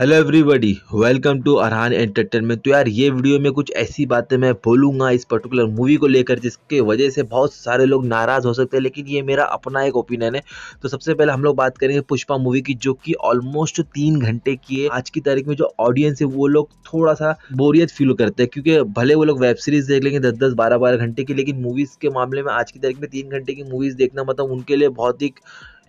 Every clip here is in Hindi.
hello everybody welcome to Arhan entertainment तो यार ये वीडियो में कुछ ऐसी बातें मैं बोलूँगा इस पर्टिकुलर मूवी को लेकर जिसके वजह से बहुत सारे लोग नाराज़ हो सकते हैं लेकिन ये मेरा अपना एक ओपिनियन है तो सबसे पहले हम लोग बात करेंगे पुष्पा मूवी की जो कि ऑलमोस्ट तीन घंटे की है आज की तारीख में जो ऑडियंस है वो लोग थोड़ा सा बोरियत फील करते हैं क्योंकि भले वो लोग वेब सीरीज़ देख लेंगे दस दस बारह बारह घंटे की लेकिन मूवीज़ के मामले में आज की तारीख में तीन घंटे की मूवीज़ देखना मतलब उनके लिए बहुत ही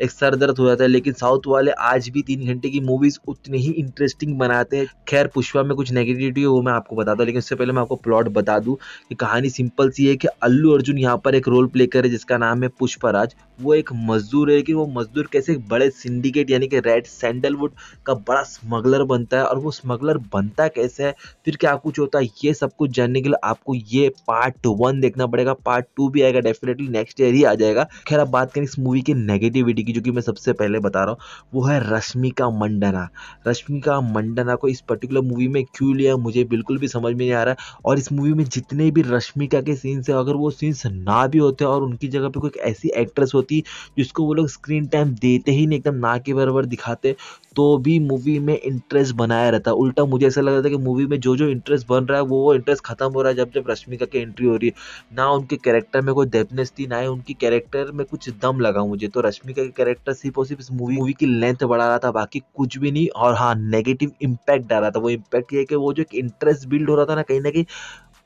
एक सर दर्द हो जाता है लेकिन साउथ वाले आज भी तीन घंटे की मूवीज उतनी ही इंटरेस्टिंग बनाते हैं खैर पुष्पा में कुछ नेगेटिविटी है वो मैं आपको बताता हूँ लेकिन उससे पहले मैं आपको प्लॉट बता दूँ कि कहानी सिंपल सी है कि अल्लू अर्जुन यहाँ पर एक रोल प्ले करे जिसका नाम है पुष्पाराज वो एक मजदूर है कि वो मजदूर कैसे बड़े सिंडिकेट यानी कि रेड सैंडलवुड का बड़ा स्मगलर बनता है और वो स्मगलर बनता कैसे है फिर क्या कुछ होता है ये सब कुछ जानने के लिए आपको ये पार्ट वन देखना पड़ेगा पार्ट टू भी आएगा डेफिनेटली नेक्स्ट ईयर ही आ जाएगा खैर अब बात करें इस मूवी के नेगेटिविटी की की जो कि मैं सबसे पहले बता रहा हूँ वो है रश्मिका मंडना रश्मिका मंडना को इस पर्टिकुलर मूवी में क्यों लिया मुझे बिल्कुल भी समझ में नहीं आ रहा है और इस मूवी में जितने भी रश्मिका के सीन्स हैं अगर वो सीन्स ना भी होते और उनकी जगह पर कोई ऐसी एक्ट्रेस होती जिसको वो लोग स्क्रीन टाइम देते ही नहीं एकदम ना के बराबर दिखाते तो भी मूवी में इंटरेस्ट बनाया रहता उल्टा मुझे ऐसा लग रहा था कि मूवी में जो जो इंटरेस्ट बन रहा है वो वो इंटरेस्ट खत्म हो रहा है जब जब रश्मिका की एंट्री हो रही है ना उनके कैरेक्टर में कोई डेपनेस थी ना ही उनकी कैरेक्टर में कुछ दम लगा मुझे तो रश्मिका के कैरेक्टर सिर्फ और सिर्फ इस मूवी मूवी की लेंथ बढ़ा रहा था बाकी कुछ भी नहीं और हाँ नेगेटिव इम्पैक्ट रहा था वो इम्पैक्ट ये कि वो जो एक इंटरेस्ट बिल्ड हो रहा था ना कहीं ना कहीं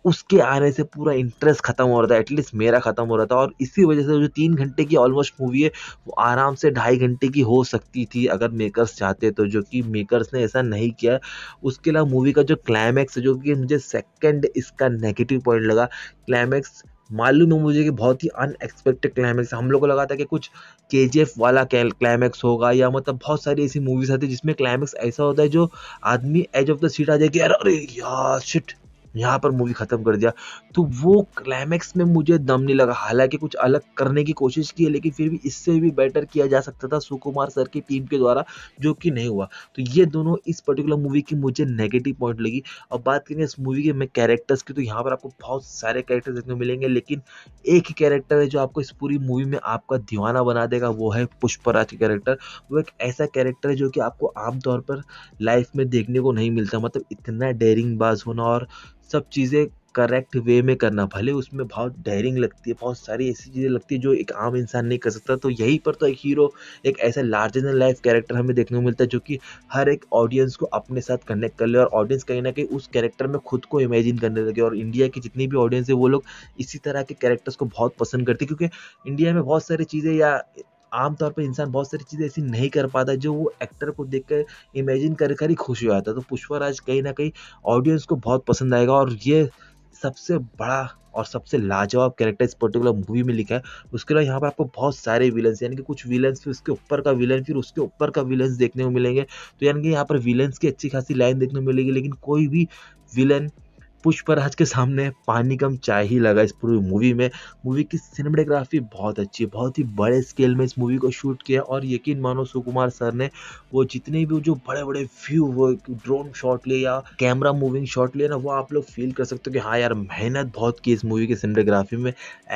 उसके आने से पूरा इंटरेस्ट खत्म हो रहा था एटलीस्ट मेरा खत्म हो रहा था और इसी वजह से जो तीन घंटे की ऑलमोस्ट मूवी है वो आराम से ढाई घंटे की हो सकती थी अगर मेकर्स चाहते तो जो कि मेकर्स ने ऐसा नहीं किया उसके अलावा मूवी का जो क्लाइमैक्स जो कि मुझे सेकेंड इसका नेगेटिव पॉइंट लगा क्लाइमैक्स मालूम है मुझे कि बहुत ही अनएक्सपेक्टेड क्लाइमैक्स हम लोग को लगा था कि कुछ के वाला क्लाइमैक्स होगा या मतलब बहुत सारी ऐसी मूवीज आती है जिसमें क्लाइमैक्स ऐसा होता है जो आदमी एज ऑफ द सीट आ जाए कि अरे यार शिट यहाँ पर मूवी ख़त्म कर दिया तो वो क्लाइमैक्स में मुझे दम नहीं लगा हालांकि कुछ अलग करने की कोशिश की है लेकिन फिर भी इससे भी बेटर किया जा सकता था सुकुमार सर की टीम के द्वारा जो कि नहीं हुआ तो ये दोनों इस पर्टिकुलर मूवी की मुझे नेगेटिव पॉइंट लगी और बात करें इस मूवी के मैं कैरेक्टर्स की तो यहाँ पर आपको बहुत सारे कैरेक्टर देखने को मिलेंगे लेकिन एक ही कैरेक्टर है जो आपको इस पूरी मूवी में आपका दीवाना बना देगा वो है पुष्पराज के कैरेक्टर वो एक ऐसा कैरेक्टर है जो कि आपको आमतौर पर लाइफ में देखने को नहीं मिलता मतलब इतना डेयरिंग बाज होना और सब चीज़ें करेक्ट वे में करना भले उसमें बहुत डेयरिंग लगती है बहुत सारी ऐसी चीज़ें लगती है जो एक आम इंसान नहीं कर सकता तो यहीं पर तो एक हीरो एक ऐसा लार्जर दैन लाइफ कैरेक्टर हमें देखने को मिलता है जो कि हर एक ऑडियंस को अपने साथ कनेक्ट कर ले और ऑडियंस कहीं ना कहीं उस कैरेक्टर में खुद को इमेजिन करने लगे और इंडिया की जितनी भी ऑडियंस है वो लोग इसी तरह के कैरेक्टर्स को बहुत पसंद करते हैं क्योंकि इंडिया में बहुत सारी चीज़ें या आमतौर पर इंसान बहुत सारी चीज़ें ऐसी नहीं कर पाता जो वो एक्टर को देख कर इमेजिन कर कर ही खुश हो जाता है तो पुष्पा राज कहीं ना कहीं ऑडियंस को बहुत पसंद आएगा और ये सबसे बड़ा और सबसे लाजवाब कैरेक्टर इस पर्टिकुलर मूवी में लिखा है उसके अलावा यहाँ पर आपको बहुत सारे विलन्स यानी कि कुछ विलन्स फिर उसके ऊपर का विलन फिर उसके ऊपर का विलन्स देखने को मिलेंगे तो यानी कि यहाँ पर विलन्स की अच्छी खासी लाइन देखने को मिलेगी लेकिन कोई भी विलन पुष्पराज के सामने पानी कम चाय ही लगा इस पूरी मूवी में मूवी की सिनेमाटोग्राफी बहुत अच्छी है बहुत ही बड़े स्केल में इस मूवी को शूट किया और यकीन मानो सुकुमार सर ने वो जितने भी जो बड़े बड़े व्यू वो ड्रोन शॉट लिए या कैमरा मूविंग शॉट लिए ना वो आप लोग फील कर सकते हो कि हाँ यार मेहनत बहुत की इस मूवी की सिनेमाटोग्राफी में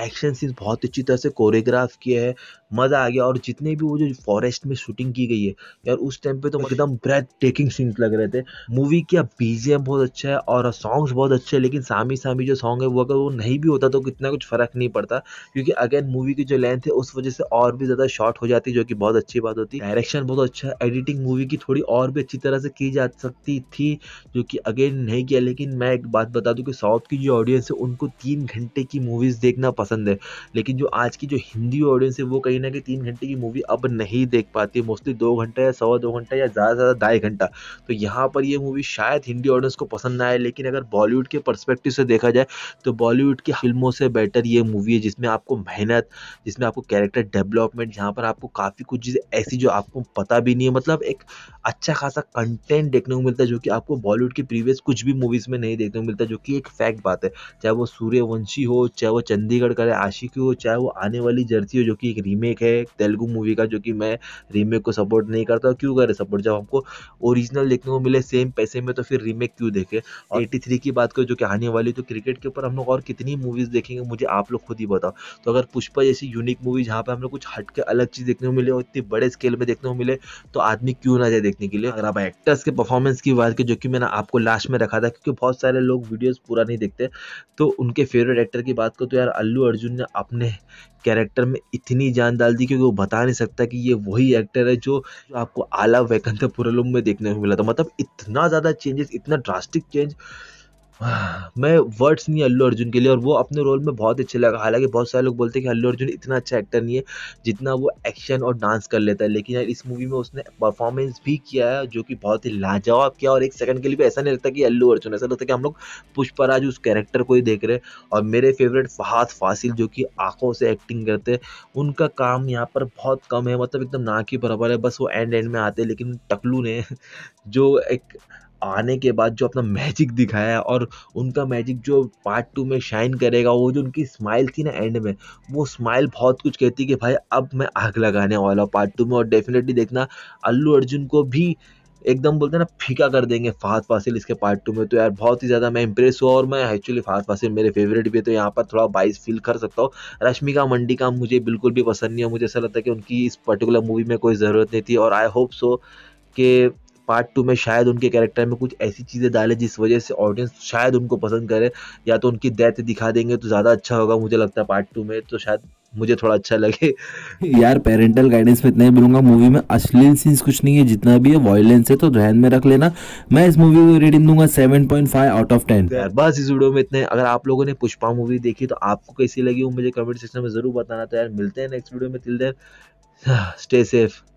एक्शन सीन्स बहुत अच्छी तरह से कोरियोग्राफ किए हैं मज़ा आ गया और जितने भी वो जो फॉरेस्ट में शूटिंग की गई है यार उस टाइम पे तो एकदम ब्रेथ टेकिंग सीन्स लग रहे थे मूवी क्या बीजेम बहुत अच्छा है और सॉन्ग्स बहुत अच्छे हैं लेकिन सामी सामी जो सॉन्ग है वो अगर वो नहीं भी होता तो कितना कुछ फ़र्क नहीं पड़ता क्योंकि अगेन मूवी की जो लेंथ है उस वजह से और भी ज़्यादा शॉर्ट हो जाती जो कि बहुत अच्छी बात होती डायरेक्शन बहुत अच्छा है एडिटिंग मूवी की थोड़ी और भी अच्छी तरह से की जा सकती थी जो कि अगेन नहीं किया लेकिन मैं एक बात बता दूँ कि साउथ की जो ऑडियंस है उनको तीन घंटे की मूवीज़ देखना पसंद है लेकिन जो आज की जो हिंदी ऑडियंस है वो कहीं ना कि तीन घंटे की मूवी अब नहीं देख पाती मोस्टली दो घंटे या सवा दो घंटे या ज़्यादा से ज़्यादा ढाई घंटा तो यहाँ पर ये मूवी शायद हिंदी ऑडियंस को पसंद ना आए लेकिन अगर बॉलीवुड के परस्पेक्टिव से देखा जाए तो बॉलीवुड की फिल्मों से बेटर ये मूवी है जिसमें आपको मेहनत जिसमें आपको कैरेक्टर डेवलपमेंट जहाँ पर आपको काफ़ी कुछ चीज़ें ऐसी जो आपको पता भी नहीं है मतलब एक अच्छा खासा कंटेंट देखने को मिलता है जो कि आपको बॉलीवुड की प्रीवियस कुछ भी मूवीज़ में नहीं देखने को मिलता जो कि एक फैक्ट बात है चाहे वो सूर्यवंशी हो चाहे वो चंडीगढ़ करे आशिकी हो चाहे वो आने वाली जर्सी हो जो कि एक रीमेक रीमेक है तेलुगु मूवी का जो कि मैं रीमेक को सपोर्ट नहीं करता क्यों करे सपोर्ट जब हमको ओरिजिनल देखने को मिले सेम पैसे में तो फिर रीमेक क्यों देखे और एटी की बात करो जो कि आने वाली तो क्रिकेट के ऊपर हम लोग और कितनी मूवीज़ देखेंगे मुझे आप लोग खुद ही बताओ तो अगर पुष्पा जैसी यूनिक मूवी जहाँ पर हम लोग कुछ हट के अलग चीज़ देखने को मिले और इतनी बड़े स्केल में देखने को मिले तो आदमी क्यों ना जाए देखने के लिए अगर आप एक्टर्स के परफॉर्मेंस की बात करें जो कि मैंने आपको लास्ट में रखा था क्योंकि बहुत सारे लोग वीडियोज़ पूरा नहीं देखते तो उनके फेवरेट एक्टर की बात करो तो यार अल्लू अर्जुन ने अपने कैरेक्टर में इतनी जान डाल दी क्योंकि वो बता नहीं सकता कि ये वही एक्टर है जो, आपको आला वैकंतपुरलम में देखने को मिला था मतलब इतना ज़्यादा चेंजेस इतना ड्रास्टिक चेंज मैं वर्ड्स नहीं अल्लू अर्जुन के लिए और वो अपने रोल में बहुत अच्छे लगा हालांकि बहुत सारे लोग बोलते हैं कि अल्लू अर्जुन इतना अच्छा एक्टर नहीं है जितना वो एक्शन और डांस कर लेता है लेकिन यार इस मूवी में उसने परफॉर्मेंस भी किया है जो कि बहुत ही लाजवाब किया और एक सेकंड के लिए भी ऐसा नहीं लगता कि अल्लू अर्जुन ऐसा लगता कि हम लोग पुष्पराज उस कैरेक्टर को ही देख रहे हैं और मेरे फेवरेट फहाद फासिल जो कि आँखों से एक्टिंग करते हैं उनका काम यहाँ पर बहुत कम है मतलब एकदम ना के बराबर है बस वो एंड एंड में आते हैं लेकिन टकलू ने जो एक आने के बाद जो अपना मैजिक दिखाया और उनका मैजिक जो पार्ट टू में शाइन करेगा वो जो उनकी स्माइल थी ना एंड में वो स्माइल बहुत कुछ कहती कि भाई अब मैं आग लगाने वाला हूँ पार्ट टू में और डेफिनेटली देखना अल्लू अर्जुन को भी एकदम बोलते हैं ना फीका कर देंगे फाद फासिल इसके पार्ट टू में तो यार बहुत ही ज़्यादा मैं इंप्रेस हुआ और मैं एक्चुअली फात फासिल मेरे फेवरेट भी है तो यहाँ पर थोड़ा बाइस फील कर सकता हूँ रश्मिका मंडी का मुझे बिल्कुल भी पसंद नहीं है मुझे ऐसा लगता है कि उनकी इस पर्टिकुलर मूवी में कोई ज़रूरत नहीं थी और आई होप सो कि पार्ट टू में शायद उनके कैरेक्टर में कुछ ऐसी चीज़ें डालें जिस वजह से ऑडियंस शायद उनको पसंद करे या तो उनकी डेथ दिखा देंगे तो ज़्यादा अच्छा होगा मुझे लगता है पार्ट टू में तो शायद मुझे थोड़ा अच्छा लगे यार पेरेंटल गाइडेंस में इतना ही बोलूंगा मूवी में अश्लील सीन्स कुछ नहीं है जितना भी है वॉयलेंस है तो ध्यान में रख लेना मैं इस मूवी को रेटिंग दूंगा seven point five out of ten यार बस इस वीडियो में इतने अगर आप लोगों ने पुष्पा मूवी देखी तो आपको कैसी लगी वो मुझे कमेंट सेक्शन में जरूर बताना तो यार मिलते हैं नेक्स्ट वीडियो में तिल देर स्टे सेफ